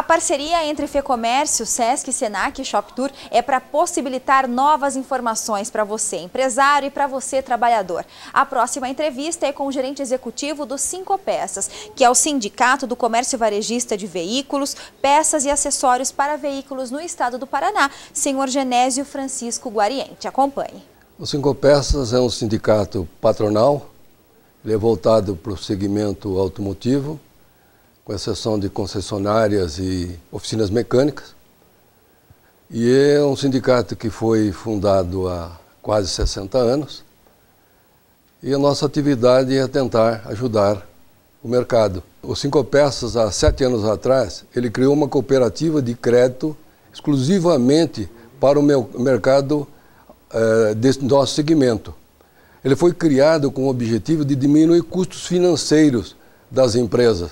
A parceria entre Fecomércio, Sesc, Senac e ShopTour é para possibilitar novas informações para você, empresário, e para você, trabalhador. A próxima entrevista é com o gerente executivo do Cinco Peças, que é o Sindicato do Comércio Varejista de Veículos, Peças e Acessórios para Veículos no Estado do Paraná, senhor Genésio Francisco Guariente. Acompanhe. O Cinco Peças é um sindicato patronal, ele é voltado para o segmento automotivo, com exceção de concessionárias e oficinas mecânicas. E é um sindicato que foi fundado há quase 60 anos. E a nossa atividade é tentar ajudar o mercado. O Cinco Peças, há sete anos atrás, ele criou uma cooperativa de crédito exclusivamente para o mercado eh, desse nosso segmento. Ele foi criado com o objetivo de diminuir custos financeiros das empresas.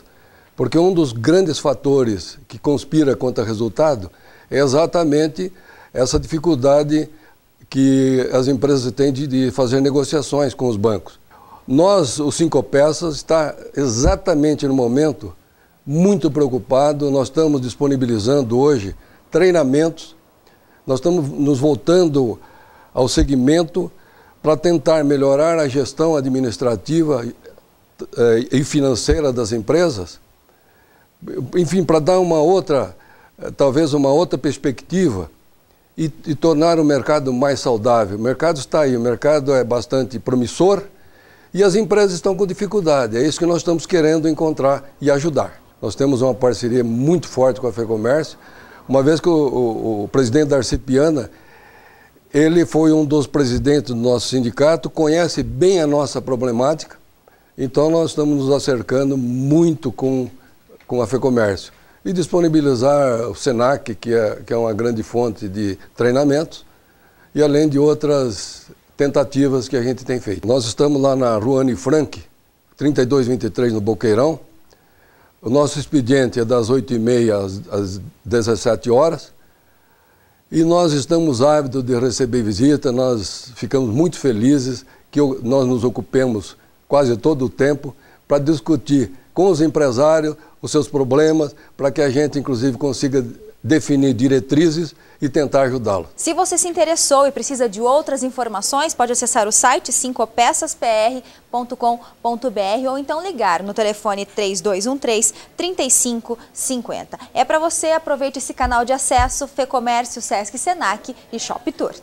Porque um dos grandes fatores que conspira contra o resultado é exatamente essa dificuldade que as empresas têm de, de fazer negociações com os bancos. Nós, os Cinco Peças, está exatamente no momento muito preocupado. Nós estamos disponibilizando hoje treinamentos, nós estamos nos voltando ao segmento para tentar melhorar a gestão administrativa eh, e financeira das empresas enfim, para dar uma outra, eh, talvez uma outra perspectiva e, e, tornar o mercado mais saudável. O mercado está aí, o mercado é bastante promissor e as empresas estão com dificuldade. É isso que nós estamos querendo encontrar e ajudar. Nós temos uma parceria muito forte com a FEComércio, uma vez que o, o, o presidente da Arcipiana, ele foi um dos presidentes do nosso sindicato, conhece bem a nossa problemática, então nós estamos nos acercando muito com com a FEComércio e disponibilizar o SENAC, que é, que é uma grande fonte de treinamentos, e além de outras tentativas que a gente tem feito. Nós estamos lá na Rua Anne Frank, 3223 no Boqueirão. O nosso expediente é das 8h30 às, às 17 horas. E nós estamos ávidos de receber visita, nós ficamos muito felizes que nós nos ocupemos quase todo o tempo para discutir com os empresários, os seus problemas, para que a gente, inclusive, consiga definir diretrizes e tentar ajudá-lo. Se você se interessou e precisa de outras informações, pode acessar o site 5peçaspr.com.br ou então ligar no telefone 3213 3550. É para você, aproveite esse canal de acesso, Comércio, Sesc Senac e Shop Tour.